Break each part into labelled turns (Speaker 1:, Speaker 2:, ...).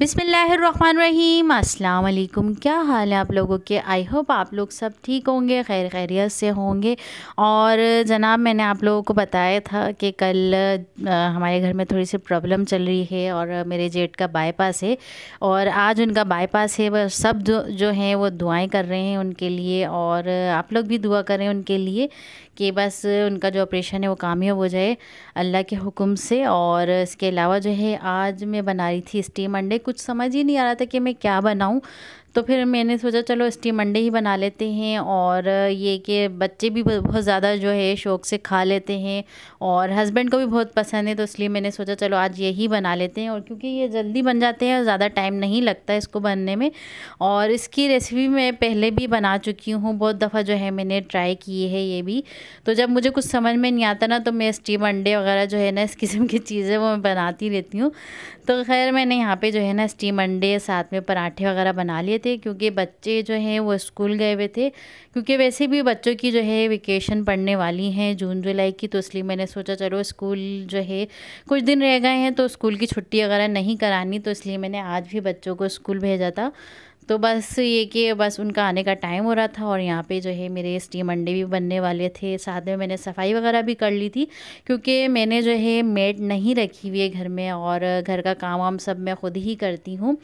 Speaker 1: बिसमीम अल्लाम क्या हाल है आप लोगों के आई होप आप लोग सब ठीक होंगे खैर खैरियत से होंगे और जनाब मैंने आप लोगों को बताया था कि कल हमारे घर में थोड़ी सी प्रॉब्लम चल रही है और मेरे जेठ का बाईपास है और आज उनका बाईपास है वह सब जो, जो हैं वो दुआएं कर रहे हैं उनके लिए और आप लोग भी दुआ करें उनके लिए कि बस उनका जो ऑपरेशन है वो कामयाब हो जाए अल्लाह के हुक्म से और इसके अलावा जो है आज मैं बना रही थी स्टीम अंडे कुछ समझ ही नहीं आ रहा था कि मैं क्या बनाऊँ तो फिर मैंने सोचा चलो स्टीम अंडे ही बना लेते हैं और ये कि बच्चे भी बहुत ज़्यादा जो है शौक़ से खा लेते हैं और हस्बैंड को भी बहुत पसंद है तो इसलिए मैंने सोचा चलो आज यही बना लेते हैं और क्योंकि ये जल्दी बन जाते हैं और ज़्यादा टाइम नहीं लगता इसको बनने में और इसकी रेसिपी मैं पहले भी बना चुकी हूँ बहुत दफ़ा जो है मैंने ट्राई की है ये भी तो जब मुझे कुछ समझ में नहीं आता ना तो मैं स्टीम अंडे वगैरह जो है ना इस किस्म की चीज़ें वो मैं बनाती रहती हूँ तो खैर मैंने यहाँ पर जो है ना स्टीम अंडे साथ में पराठे वगैरह बना लिए रहे थे क्योंकि बच्चे जो हैं वो स्कूल गए हुए थे क्योंकि वैसे भी बच्चों की जो है वेकेशन पड़ने वाली हैं जून जुलाई की तो इसलिए मैंने सोचा चलो स्कूल जो है कुछ दिन रह गए हैं तो स्कूल की छुट्टी वगैरह नहीं करानी तो इसलिए मैंने आज भी बच्चों को स्कूल भेजा था तो बस ये कि बस उनका आने का टाइम हो रहा था और यहाँ पे जो है मेरे स्टीम अंडे भी बनने वाले थे साथ में मैंने सफाई वगैरह भी कर ली थी क्योंकि मैंने जो है मेड नहीं रखी हुई है घर में और घर का काम वाम सब मैं खुद ही करती हूँ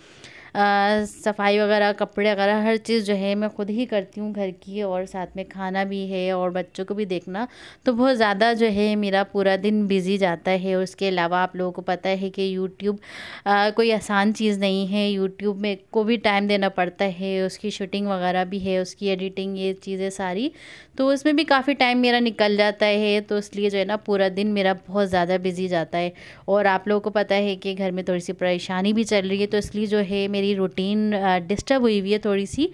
Speaker 1: सफाई वगैरह कपड़े वगैरह हर चीज़ जो है मैं खुद ही करती हूँ घर की और साथ में खाना भी है और बच्चों को भी देखना तो बहुत ज़्यादा जो है मेरा पूरा दिन बिजी जाता है उसके अलावा आप लोगों को पता है कि यूट्यूब कोई आसान चीज़ नहीं है यूट्यूब में को भी टाइम देना पड़ता है उसकी शूटिंग वगैरह भी है उसकी एडिटिंग ये चीज़ें सारी तो उसमें भी काफ़ी टाइम मेरा निकल जाता है तो इसलिए जो है ना पूरा दिन मेरा बहुत ज़्यादा बिजी जाता है और आप लोगों को पता है कि घर में थोड़ी सी परेशानी भी चल रही है तो इसलिए जो है मेरी मेरी रूटीन डिस्टर्ब हुई हुई है थोड़ी सी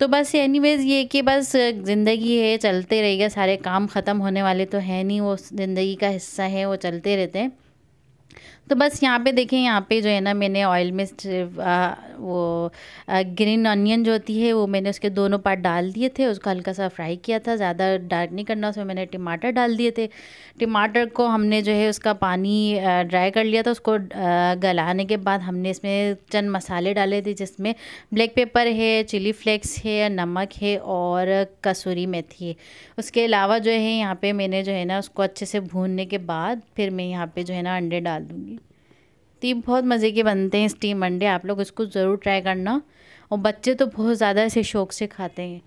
Speaker 1: तो बस एनीवेज ये कि बस ज़िंदगी है चलते रहेगा सारे काम ख़त्म होने वाले तो है नहीं वो ज़िंदगी का हिस्सा है वो चलते रहते हैं तो बस यहाँ पे देखें यहाँ पे जो है ना मैंने ऑयल में वो ग्रीन अनियन जो होती है वो मैंने उसके दोनों पार्ट डाल दिए थे उसको हल्का सा फ्राई किया था ज़्यादा डार्क नहीं करना उसमें मैंने टमाटर डाल दिए थे टमाटर को हमने जो है उसका पानी ड्राई कर लिया था उसको गलाने के बाद हमने इसमें चंद मसाले डाले थे जिसमें ब्लैक पेपर है चिली फ्लेक्स है नमक है और कसूरी मेथी है उसके अलावा जो है यहाँ पर मैंने जो है ना उसको अच्छे से भूनने के बाद फिर मैं यहाँ पर जो है ना अंडे डाल दूँगी स्टीम बहुत मज़े के बनते हैं स्टीम अंडे आप लोग इसको ज़रूर ट्राई करना और बच्चे तो बहुत ज़्यादा इसे शौक से खाते हैं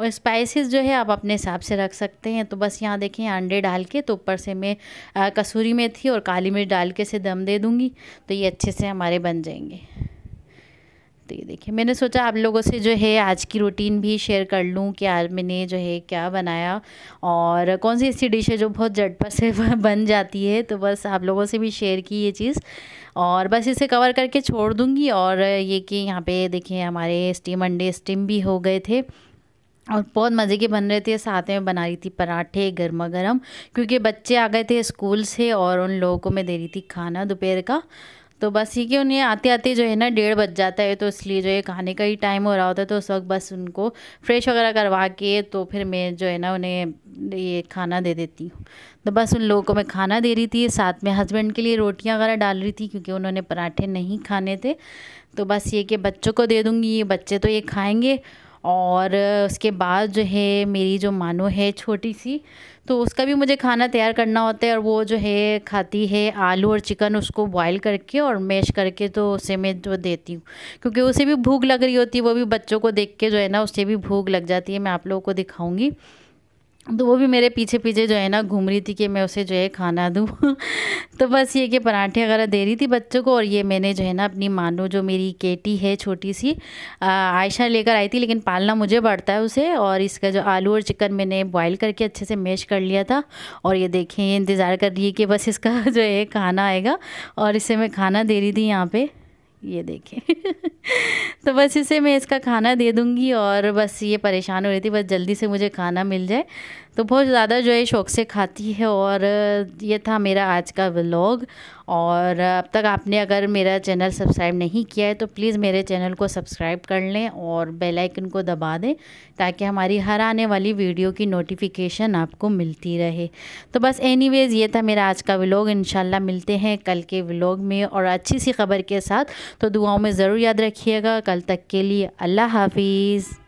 Speaker 1: और स्पाइसेस जो है आप अपने हिसाब से रख सकते हैं तो बस यहाँ देखें अंडे डाल के तो ऊपर से मैं कसूरी मेथी और काली मिर्च डाल के इसे दम दे दूँगी तो ये अच्छे से हमारे बन जाएंगे तो ये देखिए मैंने सोचा आप लोगों से जो है आज की रूटीन भी शेयर कर लूँ कि आज मैंने जो है क्या बनाया और कौन सी ऐसी डिश है जो बहुत झटपट से बन जाती है तो बस आप लोगों से भी शेयर की ये चीज़ और बस इसे कवर करके छोड़ दूँगी और ये कि यहाँ पे देखिए हमारे स्टीम अंडे स्टीम भी हो गए थे और बहुत मज़े के बन रहे थे साथ में बना रही थी पराठे गर्मा गर्म क्योंकि बच्चे आ गए थे स्कूल से और उन लोगों को मैं दे रही थी खाना दोपहर का तो बस ये कि उन्हें आते आते जो है ना डेढ़ बज जाता है तो इसलिए जो है खाने का ही टाइम हो रहा होता है तो उस वक्त बस उनको फ्रेश वगैरह करवा के तो फिर मैं जो है ना उन्हें ये खाना दे देती हूँ तो बस उन लोगों को मैं खाना दे रही थी साथ में हस्बैंड के लिए रोटियाँ वगैरह डाल रही थी क्योंकि उन्होंने पराठे नहीं खाने थे तो बस ये कि बच्चों को दे दूँगी ये बच्चे तो ये खाएँगे और उसके बाद जो है मेरी जो मानो है छोटी सी तो उसका भी मुझे खाना तैयार करना होता है और वो जो है खाती है आलू और चिकन उसको बॉईल करके और मैश करके तो उसे मैं जो देती हूँ क्योंकि उसे भी भूख लग रही होती है वो भी बच्चों को देख के जो है ना उसे भी भूख लग जाती है मैं आप लोगों को दिखाऊँगी तो वो भी मेरे पीछे पीछे जो है ना घूम रही थी कि मैं उसे जो है खाना दूँ तो बस ये कि पराठे वगैरह दे रही थी बच्चों को और ये मैंने जो है ना अपनी मानो जो मेरी केटी है छोटी सी आयशा लेकर आई थी लेकिन पालना मुझे बढ़ता है उसे और इसका जो आलू और चिकन मैंने बॉईल करके अच्छे से मैश कर लिया था और ये देखें ये इंतज़ार कर रही है कि बस इसका जो है खाना आएगा और इसे मैं खाना दे रही थी यहाँ पर ये देखें तो बस इसे मैं इसका खाना दे दूँगी और बस ये परेशान हो रही थी बस जल्दी से मुझे खाना मिल जाए तो बहुत ज़्यादा जो है शौक़ से खाती है और ये था मेरा आज का व्लॉग और अब तक आपने अगर मेरा चैनल सब्सक्राइब नहीं किया है तो प्लीज़ मेरे चैनल को सब्सक्राइब कर लें और बेल आइकन को दबा दें ताकि हमारी हर आने वाली वीडियो की नोटिफिकेशन आपको मिलती रहे तो बस एनीवेज़ ये था मेरा आज का व्लॉग इन मिलते हैं कल के व्लॉग में और अच्छी सी खबर के साथ तो दुआओं में ज़रूर याद रखिएगा कल तक के लिए अल्लाह हाफिज़